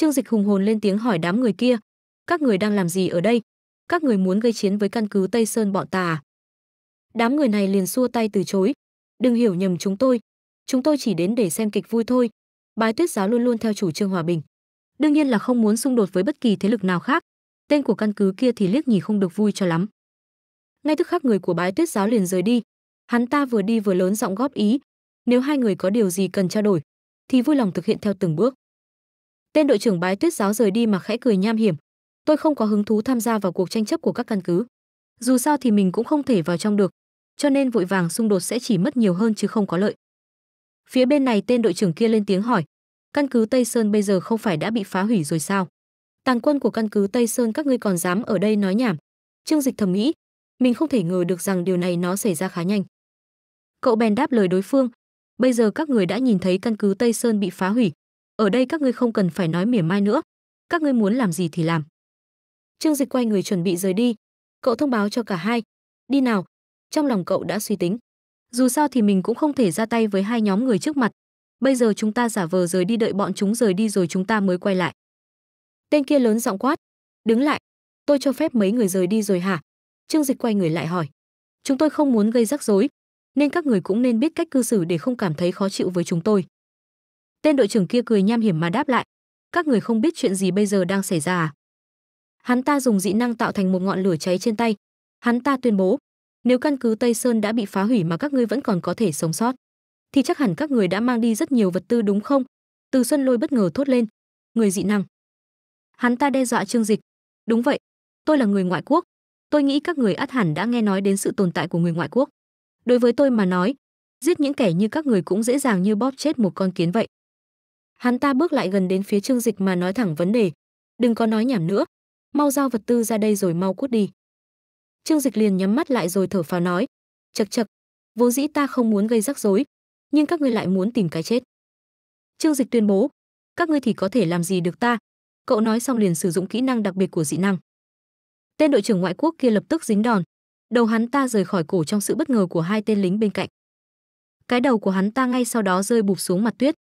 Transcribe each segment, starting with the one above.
Trương Dịch hùng hồn lên tiếng hỏi đám người kia, các người đang làm gì ở đây? Các người muốn gây chiến với căn cứ Tây Sơn bọn ta à? Đám người này liền xua tay từ chối, đừng hiểu nhầm chúng tôi, chúng tôi chỉ đến để xem kịch vui thôi. Bái Tuyết giáo luôn luôn theo chủ trương hòa bình, đương nhiên là không muốn xung đột với bất kỳ thế lực nào khác. Tên của căn cứ kia thì liếc nhìn không được vui cho lắm. Ngay tức khắc người của Bái Tuyết giáo liền rời đi, hắn ta vừa đi vừa lớn giọng góp ý, nếu hai người có điều gì cần trao đổi thì vui lòng thực hiện theo từng bước. Tên đội trưởng Bái Tuyết giáo rời đi mà khẽ cười nham hiểm. Tôi không có hứng thú tham gia vào cuộc tranh chấp của các căn cứ. Dù sao thì mình cũng không thể vào trong được, cho nên vội vàng xung đột sẽ chỉ mất nhiều hơn chứ không có lợi. Phía bên này tên đội trưởng kia lên tiếng hỏi, căn cứ Tây Sơn bây giờ không phải đã bị phá hủy rồi sao? Tàn quân của căn cứ Tây Sơn các ngươi còn dám ở đây nói nhảm. Trương Dịch thầm nghĩ, mình không thể ngờ được rằng điều này nó xảy ra khá nhanh. Cậu bèn đáp lời đối phương, bây giờ các người đã nhìn thấy căn cứ Tây Sơn bị phá hủy, ở đây các ngươi không cần phải nói mỉa mai nữa các ngươi muốn làm gì thì làm trương dịch quay người chuẩn bị rời đi cậu thông báo cho cả hai đi nào trong lòng cậu đã suy tính dù sao thì mình cũng không thể ra tay với hai nhóm người trước mặt bây giờ chúng ta giả vờ rời đi đợi bọn chúng rời đi rồi chúng ta mới quay lại tên kia lớn giọng quát đứng lại tôi cho phép mấy người rời đi rồi hả trương dịch quay người lại hỏi chúng tôi không muốn gây rắc rối nên các người cũng nên biết cách cư xử để không cảm thấy khó chịu với chúng tôi Tên đội trưởng kia cười nham hiểm mà đáp lại, các người không biết chuyện gì bây giờ đang xảy ra à? Hắn ta dùng dị năng tạo thành một ngọn lửa cháy trên tay, hắn ta tuyên bố, nếu căn cứ Tây Sơn đã bị phá hủy mà các ngươi vẫn còn có thể sống sót, thì chắc hẳn các người đã mang đi rất nhiều vật tư đúng không? Từ Xuân Lôi bất ngờ thốt lên, người dị năng. Hắn ta đe dọa Trương Dịch, đúng vậy, tôi là người ngoại quốc, tôi nghĩ các người ắt hẳn đã nghe nói đến sự tồn tại của người ngoại quốc. Đối với tôi mà nói, giết những kẻ như các người cũng dễ dàng như bóp chết một con kiến vậy. Hắn ta bước lại gần đến phía Trương Dịch mà nói thẳng vấn đề, "Đừng có nói nhảm nữa, mau giao vật tư ra đây rồi mau cút đi." Trương Dịch liền nhắm mắt lại rồi thở phào nói, chật chật, vốn dĩ ta không muốn gây rắc rối, nhưng các ngươi lại muốn tìm cái chết." Trương Dịch tuyên bố, "Các ngươi thì có thể làm gì được ta?" Cậu nói xong liền sử dụng kỹ năng đặc biệt của dị năng. Tên đội trưởng ngoại quốc kia lập tức dính đòn, đầu hắn ta rời khỏi cổ trong sự bất ngờ của hai tên lính bên cạnh. Cái đầu của hắn ta ngay sau đó rơi bụp xuống mặt tuyết,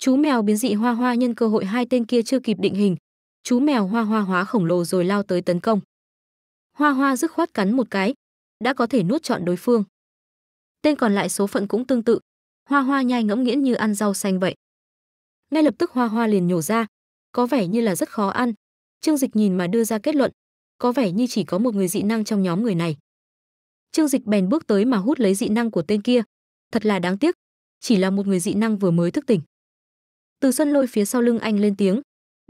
Chú mèo biến dị Hoa Hoa nhân cơ hội hai tên kia chưa kịp định hình, chú mèo Hoa Hoa hóa khổng lồ rồi lao tới tấn công. Hoa Hoa dứt khoát cắn một cái, đã có thể nuốt trọn đối phương. Tên còn lại số phận cũng tương tự, Hoa Hoa nhai ngẫm nghiễn như ăn rau xanh vậy. Ngay lập tức Hoa Hoa liền nhổ ra, có vẻ như là rất khó ăn. Trương Dịch nhìn mà đưa ra kết luận, có vẻ như chỉ có một người dị năng trong nhóm người này. Trương Dịch bèn bước tới mà hút lấy dị năng của tên kia. Thật là đáng tiếc, chỉ là một người dị năng vừa mới thức tỉnh. Từ Xuân lôi phía sau lưng anh lên tiếng.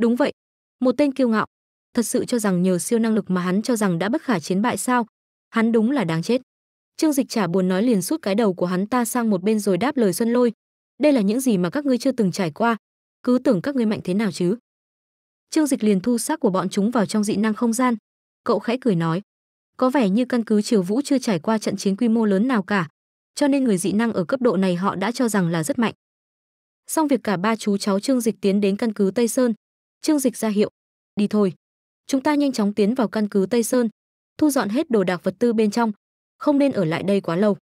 Đúng vậy, một tên kiêu ngạo. Thật sự cho rằng nhờ siêu năng lực mà hắn cho rằng đã bất khả chiến bại sao? Hắn đúng là đáng chết. Trương Dịch trả buồn nói liền suốt cái đầu của hắn ta sang một bên rồi đáp lời Xuân Lôi. Đây là những gì mà các ngươi chưa từng trải qua, cứ tưởng các ngươi mạnh thế nào chứ? Trương Dịch liền thu xác của bọn chúng vào trong dị năng không gian. Cậu khẽ cười nói, có vẻ như căn cứ Triều Vũ chưa trải qua trận chiến quy mô lớn nào cả, cho nên người dị năng ở cấp độ này họ đã cho rằng là rất mạnh. Xong việc cả ba chú cháu Trương Dịch tiến đến căn cứ Tây Sơn. Trương Dịch ra hiệu, đi thôi. Chúng ta nhanh chóng tiến vào căn cứ Tây Sơn, thu dọn hết đồ đạc vật tư bên trong, không nên ở lại đây quá lâu.